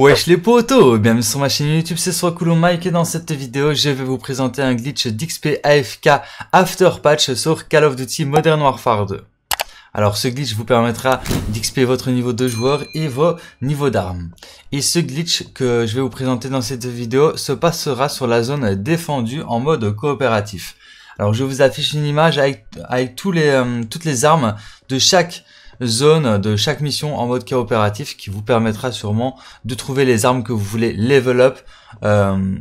Wesh les potos, bienvenue sur ma chaîne YouTube, c'est Swakulo Mike et dans cette vidéo je vais vous présenter un glitch d'XP AFK After Patch sur Call of Duty Modern Warfare 2. Alors ce glitch vous permettra d'XP votre niveau de joueur et vos niveaux d'armes. Et ce glitch que je vais vous présenter dans cette vidéo se passera sur la zone défendue en mode coopératif. Alors je vous affiche une image avec, euh, toutes les armes de chaque zone de chaque mission en mode coopératif qui vous permettra sûrement de trouver les armes que vous voulez level up euh,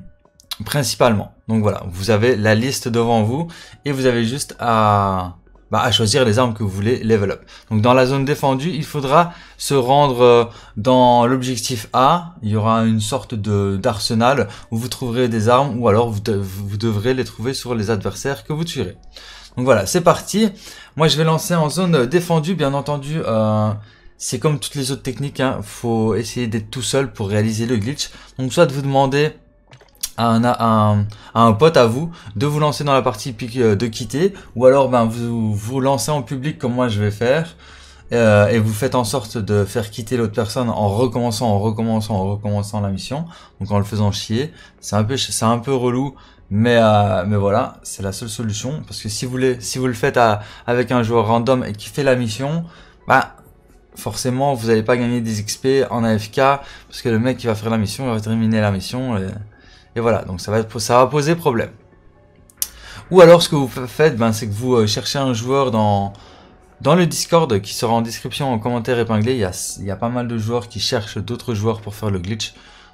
principalement. Donc voilà, vous avez la liste devant vous et vous avez juste à, bah, à choisir les armes que vous voulez level up. Donc dans la zone défendue, il faudra se rendre euh, dans l'objectif A. Il y aura une sorte de d'arsenal où vous trouverez des armes ou alors vous, vous devrez les trouver sur les adversaires que vous tuerez. Donc voilà, c'est parti. Moi, je vais lancer en zone euh, défendue, bien entendu. Euh, c'est comme toutes les autres techniques, hein, faut essayer d'être tout seul pour réaliser le glitch. Donc soit de vous demander à un, pote à vous de vous lancer dans la partie puis euh, de quitter, ou alors ben, vous vous lancez en public comme moi je vais faire. Euh, et vous faites en sorte de faire quitter l'autre personne en recommençant, en recommençant, en recommençant la mission, donc en le faisant chier. C'est un peu, c'est un peu relou, mais euh, mais voilà, c'est la seule solution parce que si vous le, si vous le faites avec un joueur random et qui fait la mission, bah forcément vous n'allez pas gagner des XP en AFK parce que le mec qui va faire la mission va terminer la mission et, voilà, donc ça va ça va poser problème. Ou alors ce que vous faites, ben, c'est que vous euh, cherchez un joueur dans dans le Discord qui sera en description, en commentaire épinglé, il y a, pas mal de joueurs qui cherchent d'autres joueurs pour faire le glitch.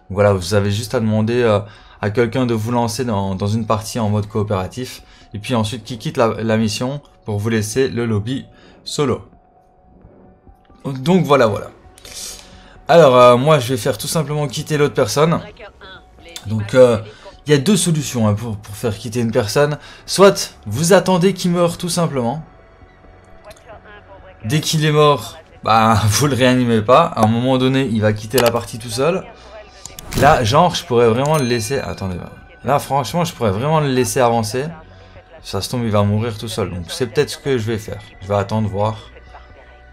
voilà, vous avez juste à demander euh, à quelqu'un de vous lancer dans, une partie en mode coopératif. Et puis ensuite qui quitte la, mission pour vous laisser le lobby solo. Donc voilà, voilà. Alors euh, moi je vais faire tout simplement quitter l'autre personne. Donc euh, il y a deux solutions hein, pour, pour faire quitter une personne. Soit vous attendez qu'il meure tout simplement. Dès qu'il est mort, bah, vous le réanimez pas. À un moment donné, il va quitter la partie tout seul. Là, genre, je pourrais vraiment le laisser... Attendez, bah. là, franchement, je pourrais vraiment le laisser avancer. Ça se tombe, il va mourir tout seul. Donc, c'est peut-être ce que je vais faire. Je vais attendre, voir.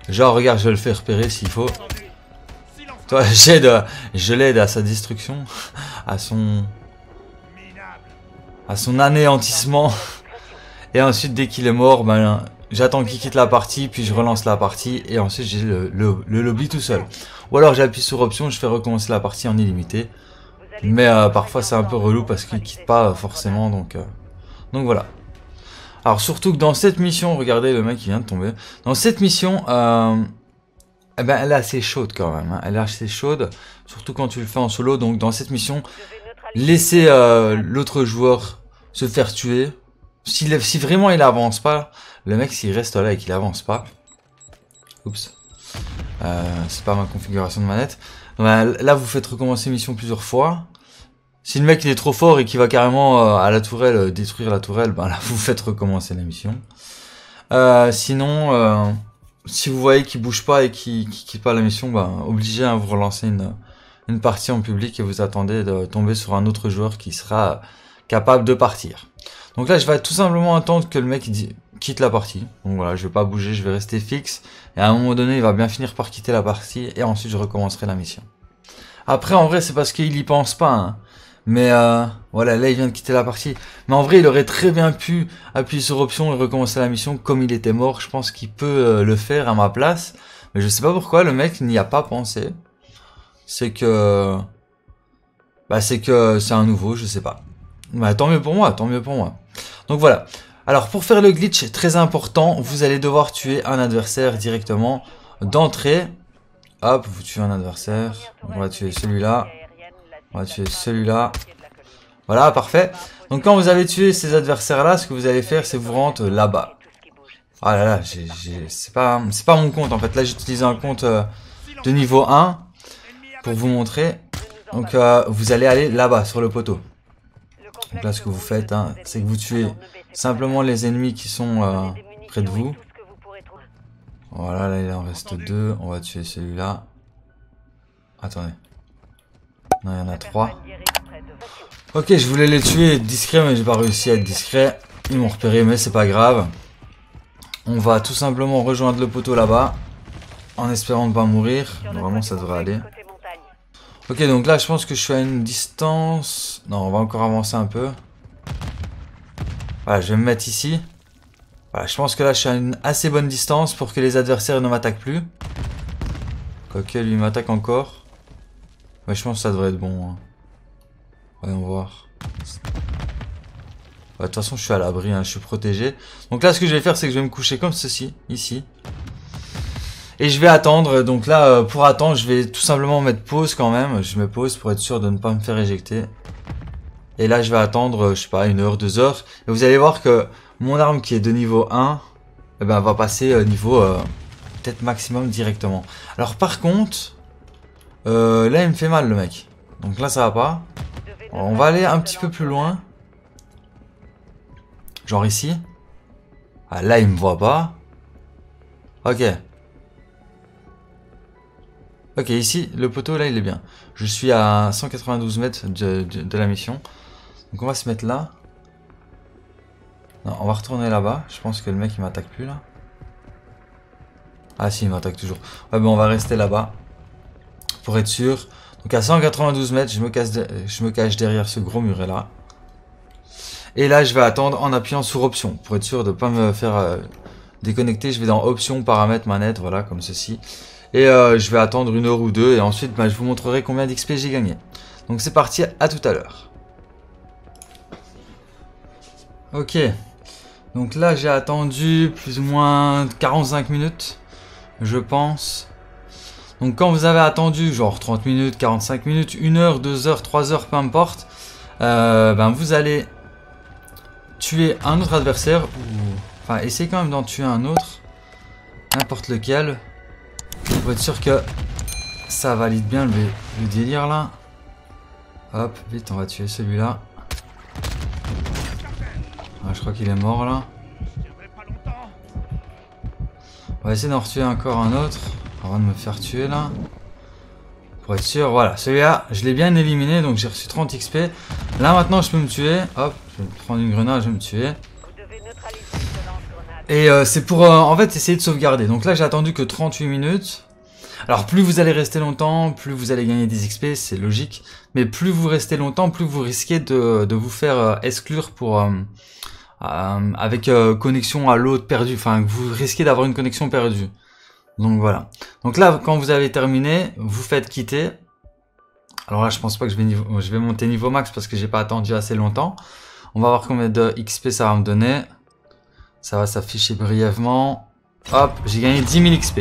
Genre, regarde, je vais le faire repérer s'il faut. Toi, j'aide, je l'aide à sa destruction, à son... à son anéantissement. Et ensuite, dès qu'il est mort, ben j'attends qu'il quitte la partie, puis je relance la partie, et ensuite j'ai le, le, lobby tout seul. Ou alors j'appuie sur option, je fais recommencer la partie en illimité. Mais euh, parfois c'est un peu relou parce qu'il quitte pas euh, forcément, donc, euh, donc voilà. Alors surtout que dans cette mission, regardez le mec qui vient de tomber. Dans cette mission, eh ben, elle est assez chaude quand même. Hein. Elle est assez chaude, surtout quand tu le fais en solo. Donc dans cette mission, laissez l'autre joueur se faire tuer si, vraiment il avance pas, le mec s'il reste là et qu'il avance pas. Oups. Euh, c'est pas ma configuration de manette. Bah, là vous faites recommencer mission plusieurs fois. Si le mec il est trop fort et qu'il va carrément euh, à la tourelle euh, détruire la tourelle, bah, là vous faites recommencer la mission. sinon, si vous voyez qu'il bouge pas et qu'il quitte pas la mission, bah, obligé à vous relancer une partie en public et vous attendez de tomber sur un autre joueur qui sera capable de partir. Donc là, je vais tout simplement attendre que le mec quitte la partie. Donc voilà, je vais pas bouger, je vais rester fixe. Et à un moment donné, il va bien finir par quitter la partie. Et ensuite, je recommencerai la mission. Après, en vrai, c'est parce qu'il y pense pas. Hein. Mais euh, voilà, là, il vient de quitter la partie. Mais en vrai, il aurait très bien pu appuyer sur option et recommencer la mission. Comme il était mort, je pense qu'il peut euh, le faire à ma place. Mais je sais pas pourquoi, le mec n'y a pas pensé. C'est que... Bah, c'est que c'est un nouveau, je sais pas. Bah, tant mieux pour moi, tant mieux pour moi. Donc voilà. Alors pour faire le glitch, très important, vous allez devoir tuer un adversaire directement d'entrée. Hop, vous tuez un adversaire. On va tuer celui-là. On va tuer celui-là. Voilà, parfait. Donc quand vous avez tué ces adversaires-là, ce que vous allez faire, c'est vous rentrez là-bas. Ah là là, c'est pas, pas mon compte en fait. Là, j'utilise un compte euh, de niveau 1 pour vous montrer. Donc euh, vous allez aller là-bas, sur le poteau. Donc là, ce que vous faites, hein, c'est que vous tuez simplement les ennemis qui sont euh, près de vous. Voilà, là, il en reste deux. On va tuer celui-là. Attendez. Non, il y en a trois. Ok, je voulais les tuer discret, mais j'ai pas réussi à être discret. Ils m'ont repéré, mais c'est pas grave. On va tout simplement rejoindre le poteau là-bas. En espérant ne pas mourir. Normalement, ça devrait aller. Ok, donc là, je pense que je suis à une distance... Non, on va encore avancer un peu. Voilà, je vais me mettre ici. je pense que là, je suis à une assez bonne distance pour que les adversaires ne m'attaquent plus. Ok lui m'attaque encore. Mais je pense que ça devrait être bon. Hein. Voyons voir. Bah, de toute façon, je suis à l'abri, hein, je suis protégé. Donc là, ce que je vais faire, c'est que je vais me coucher comme ceci, ici. Et je vais attendre. Donc là, euh, pour attendre, je vais tout simplement mettre pause quand même. Je me pose pour être sûr de ne pas me faire éjecter. Et là, je vais attendre, euh, je sais pas, une heure, deux heures. Et vous allez voir que mon arme qui est de niveau 1, eh ben, va passer euh, niveau peut-être maximum directement. Alors par contre, là, il me fait mal le mec. Donc là, ça va pas. on va aller un petit peu plus loin. Genre ici. Ah, là, il me voit pas. Ok. Ok, ici, le poteau, là, il est bien. Je suis à 192 mètres de, la mission. Donc on va se mettre là. Non, on va retourner là-bas. Je pense que le mec, il m'attaque plus, là. Ah si, il m'attaque toujours. Ouais, ben on va rester là-bas. Pour être sûr. Donc à 192 mètres, je me, cache derrière ce gros muret là. Et là, je vais attendre en appuyant sur option. Pour être sûr de ne pas me faire euh, déconnecter, je vais dans options paramètres, manette, voilà, comme ceci. Et euh, je vais attendre une heure ou deux et ensuite bah, je vous montrerai combien d'XP j'ai gagné. Donc c'est parti, à tout à l'heure. Ok. Donc là j'ai attendu plus ou moins 45 minutes, je pense. Donc quand vous avez attendu genre 30 minutes, 45 minutes, 1 heure, 2 heures, 3 heures, peu importe, euh, ben vous allez tuer un autre adversaire. Ou... Enfin, essayez quand même d'en tuer un autre. N'importe lequel. Pour être sûr que ça valide bien le, délire là. Hop, vite, on va tuer celui-là. Ah, je crois qu'il est mort là. On va essayer d'en retuer encore un autre. Avant de me faire tuer là. Pour être sûr, voilà. Celui-là, je l'ai bien éliminé, donc j'ai reçu 30 XP. Là maintenant, je peux me tuer. Hop, je vais prendre une grenade, je vais me tuer. Et euh, c'est pour euh, en fait essayer de sauvegarder. Donc là j'ai attendu que 38 minutes. Alors plus vous allez rester longtemps, plus vous allez gagner des XP, c'est logique, mais plus vous restez longtemps, plus vous risquez de, vous faire euh, exclure pour... Euh, euh, avec connexion à l'autre perdue, enfin vous risquez d'avoir une connexion perdue. Donc voilà. Donc là, quand vous avez terminé, vous faites quitter. Alors là, je pense pas que je vais, je vais monter niveau max parce que j'ai pas attendu assez longtemps. On va voir combien de XP ça va me donner. Ça va s'afficher brièvement. Hop, j'ai gagné 10 000 XP.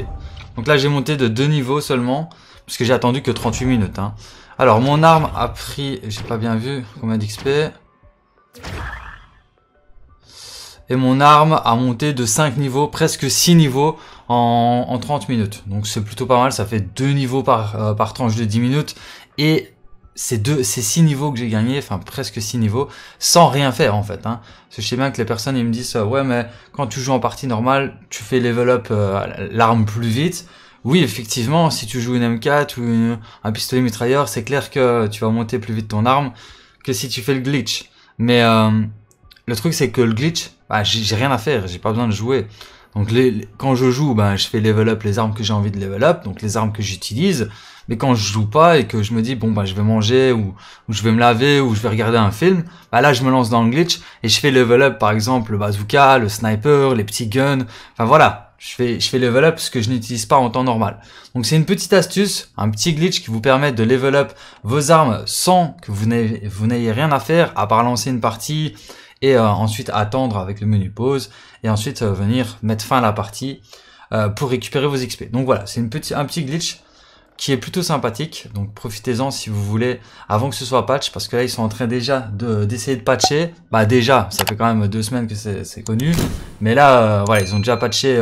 Donc là, j'ai monté de deux niveaux seulement, puisque j'ai attendu que 38 minutes. Hein. Alors, mon arme a pris, j'ai pas bien vu combien d'XP. Et mon arme a monté de 5 niveaux, presque 6 niveaux en, 30 minutes. Donc c'est plutôt pas mal, ça fait 2 niveaux par, euh, par tranche de 10 minutes. Et ces deux, ces six niveaux que j'ai gagné, enfin presque six niveaux, sans rien faire en fait. Hein. Parce que je sais bien que les personnes ils me disent euh, ouais mais quand tu joues en partie normale, tu fais level up euh, l'arme plus vite. Oui effectivement, si tu joues une M4 ou un pistolet mitrailleur, c'est clair que tu vas monter plus vite ton arme que si tu fais le glitch. Mais euh, le truc c'est que le glitch, bah, j'ai rien à faire, j'ai pas besoin de jouer. Donc les, quand je joue, ben, je fais level up les armes que j'ai envie de level up, donc les armes que j'utilise. Mais quand je joue pas et que je me dis bon ben, je vais manger ou, je vais me laver ou je vais regarder un film, bah là je me lance dans le glitch et je fais level up par exemple le bazooka, le sniper, les petits guns. Enfin voilà, je fais je fais level up ce que je n'utilise pas en temps normal. Donc c'est une petite astuce, un petit glitch qui vous permet de level up vos armes sans que vous n'ayez rien à faire à part lancer une partie et euh, ensuite attendre avec le menu pause et ensuite euh, venir mettre fin à la partie euh, pour récupérer vos XP. Donc voilà, c'est un petit glitch qui est plutôt sympathique. Donc profitez-en si vous voulez avant que ce soit patch parce que là ils sont en train déjà d'essayer de, de, patcher. Bah déjà, ça fait quand même deux semaines que c'est connu. Mais là, voilà, ils ont déjà patché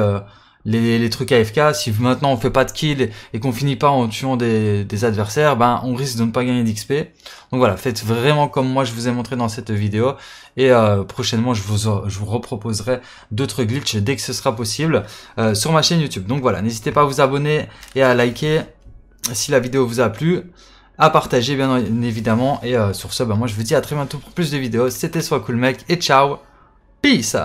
les, les, trucs AFK, si maintenant on fait pas de kill et qu'on finit pas en tuant des, adversaires, ben on risque de ne pas gagner d'XP. Donc voilà, faites vraiment comme moi je vous ai montré dans cette vidéo. Et euh, prochainement, je vous, je vous reproposerai d'autres glitches dès que ce sera possible euh, sur ma chaîne YouTube. Donc voilà, n'hésitez pas à vous abonner et à liker si la vidéo vous a plu. À partager bien évidemment. Et euh, sur ce, ben moi je vous dis à très bientôt pour plus de vidéos. C'était Soit Cool Mec et ciao. Peace